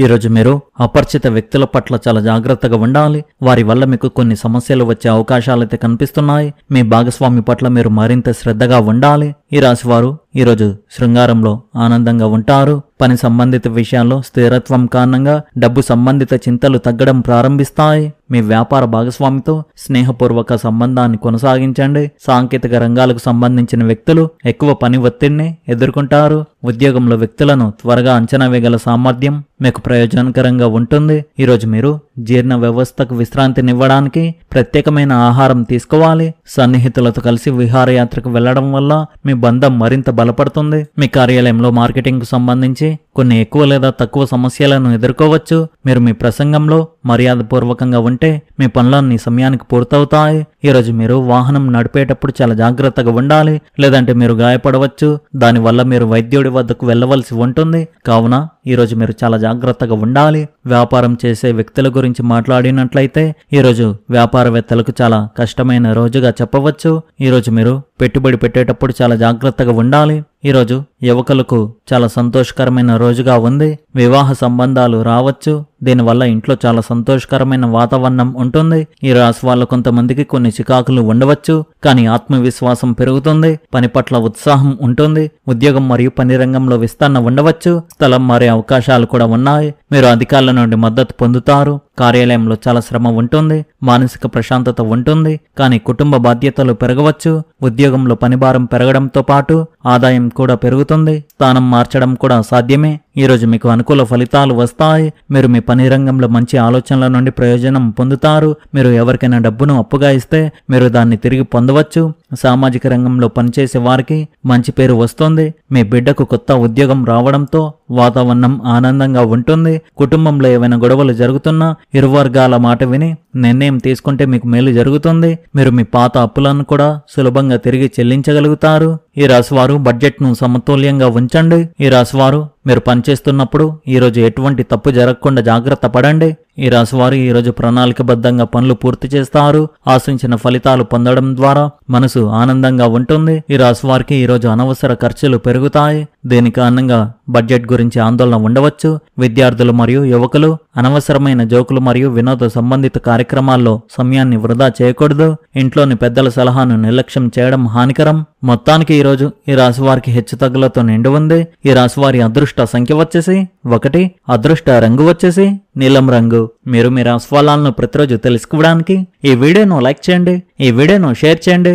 ఈరోజు మీరు అపరిచిత వ్యక్తుల పట్ల చాలా జాగ్రత్తగా ఉండాలి వారి వల్ల మీకు కొన్ని సమస్యలు వచ్చే అవకాశాలైతే కనిపిస్తున్నాయి మీ భాగస్వామి పట్ల మీరు మరింత శ్రద్ధగా ఉండాలి ఈ రాశివారు ఈరోజు శృంగారంలో ఆనందంగా ఉంటారు పని సంబంధిత విషయాల్లో స్థిరత్వం కారణంగా డబ్బు సంబంధిత చింతలు తగ్గడం ప్రారంభిస్తాయి మీ వ్యాపార భాగస్వామితో స్నేహపూర్వక సంబంధాన్ని కొనసాగించండి సాంకేతిక రంగాలకు సంబంధించిన వ్యక్తులు ఎక్కువ పని ఒత్తిడిని ఎదుర్కొంటారు ఉద్యోగంలో వ్యక్తులను త్వరగా అంచనా వేయగల సామర్థ్యం మీకు ప్రయోజనకరంగా ఉంటుంది ఈరోజు మీరు జీర్ణ వ్యవస్థకు విశ్రాంతినివ్వడానికి ప్రత్యేకమైన ఆహారం తీసుకోవాలి సన్నిహితులతో కలిసి విహారయాత్రకు వెళ్లడం వల్ల మీ బంధం మరింత బలపడుతుంది మీ కార్యాలయంలో మార్కెటింగ్కు సంబంధించి కొన్ని ఎక్కువ లేదా తక్కువ సమస్యలను ఎదుర్కోవచ్చు మీరు మీ ప్రసంగంలో మర్యాదపూర్వకంగా ఉంటే మీ పనులన్నీ సమయానికి పూర్తవుతాయి ఈరోజు మీరు వాహనం నడిపేటప్పుడు చాలా జాగ్రత్తగా ఉండాలి లేదంటే మీరు గాయపడవచ్చు దానివల్ల మీరు వైద్యుడి వద్దకు వెళ్ళవలసి ఉంటుంది కావున ఈరోజు మీరు చాలా జాగ్రత్తగా ఉండాలి వ్యాపారం చేసే వ్యక్తుల గురించి మాట్లాడినట్లయితే ఈరోజు వ్యాపారవేత్తలకు చాలా కష్టమైన రోజుగా చెప్పవచ్చు ఈరోజు మీరు పెట్టుబడి పెట్టేటప్పుడు చాలా జాగ్రత్తగా ఉండాలి ఈరోజు యువకులకు చాలా సంతోషకరమైన రోజుగా ఉంది వివాహ సంబంధాలు రావచ్చు దీనివల్ల ఇంట్లో చాలా సంతోషకరమైన వాతావరణం ఉంటుంది ఈ రాశి వాళ్ళ కొంతమందికి కొన్ని చికాకులు ఉండవచ్చు కానీ ఆత్మవిశ్వాసం పెరుగుతుంది పని పట్ల ఉత్సాహం ఉంటుంది ఉద్యోగం మరియు పని రంగంలో విస్తరణ ఉండవచ్చు స్థలం మారే అవకాశాలు కూడా ఉన్నాయి మీరు అధికారుల నుండి మద్దతు పొందుతారు కార్యాలయంలో చాలా శ్రమ ఉంటుంది మానసిక ప్రశాంతత ఉంటుంది కానీ కుటుంబ బాధ్యతలు పెరగవచ్చు ఉద్యోగంలో పనిభారం పెరగడంతో పాటు ఆదాయం కూడా పెరుగుతుంది జరుగుతుంది స్థానం మార్చడం కూడా సాధ్యమే ఈరోజు మీకు అనుకూల ఫలితాలు వస్తాయి మీరు మీ పని రంగంలో మంచి ఆలోచనల నుండి ప్రయోజనం పొందుతారు మీరు ఎవరికైనా డబ్బును అప్పుగా ఇస్తే మీరు దాన్ని తిరిగి పొందవచ్చు సామాజిక రంగంలో పనిచేసే వారికి మంచి పేరు వస్తుంది మీ బిడ్డకు కొత్త ఉద్యోగం రావడంతో వాతావరణం ఆనందంగా ఉంటుంది కుటుంబంలో ఏవైనా గొడవలు జరుగుతున్నా ఇరు వర్గాల మాట విని నిర్ణయం తీసుకుంటే మీకు మేలు జరుగుతుంది మీరు మీ పాత అప్పులను కూడా సులభంగా తిరిగి చెల్లించగలుగుతారు ఈ రాశివారు బడ్జెట్ను సమతుల్యంగా ఉంచండి ఈ రాశివారు మీరు పనిచేస్తున్నప్పుడు ఈరోజు ఎటువంటి తప్పు జరగకుండా జాగ్రత్త పడండి ఈ రాశివారు ఈరోజు ప్రణాళికబద్ధంగా పనులు పూర్తి చేస్తారు ఆశించిన ఫలితాలు పొందడం ద్వారా మనసు ఆనందంగా ఉంటుంది ఈ రాశివారికి ఈరోజు అనవసర ఖర్చులు పెరుగుతాయి దీని కారణంగా బడ్జెట్ గురించి ఆందోళన ఉండవచ్చు విద్యార్థులు మరియు యువకులు అనవసరమైన జోకులు మరియు వినోద సంబంధిత కార్యక్రమాల్లో సమయాన్ని వృధా చేయకూడదు ఇంట్లోని పెద్దల సలహాను నిర్లక్ష్యం చేయడం హానికరం మొత్తానికి ఈరోజు ఈ రాశివారికి హెచ్చుతగ్గులతో నిండి ఉంది ఈ రాశివారి అదృష్ట సంఖ్య వచ్చేసి ఒకటి అదృష్ట రంగు వచ్చేసి నీలం రంగు మీరు మీ రాశిఫలాలను ప్రతిరోజు తెలుసుకోవడానికి ఈ వీడియోను లైక్ చేయండి ఈ వీడియోను షేర్ చేయండి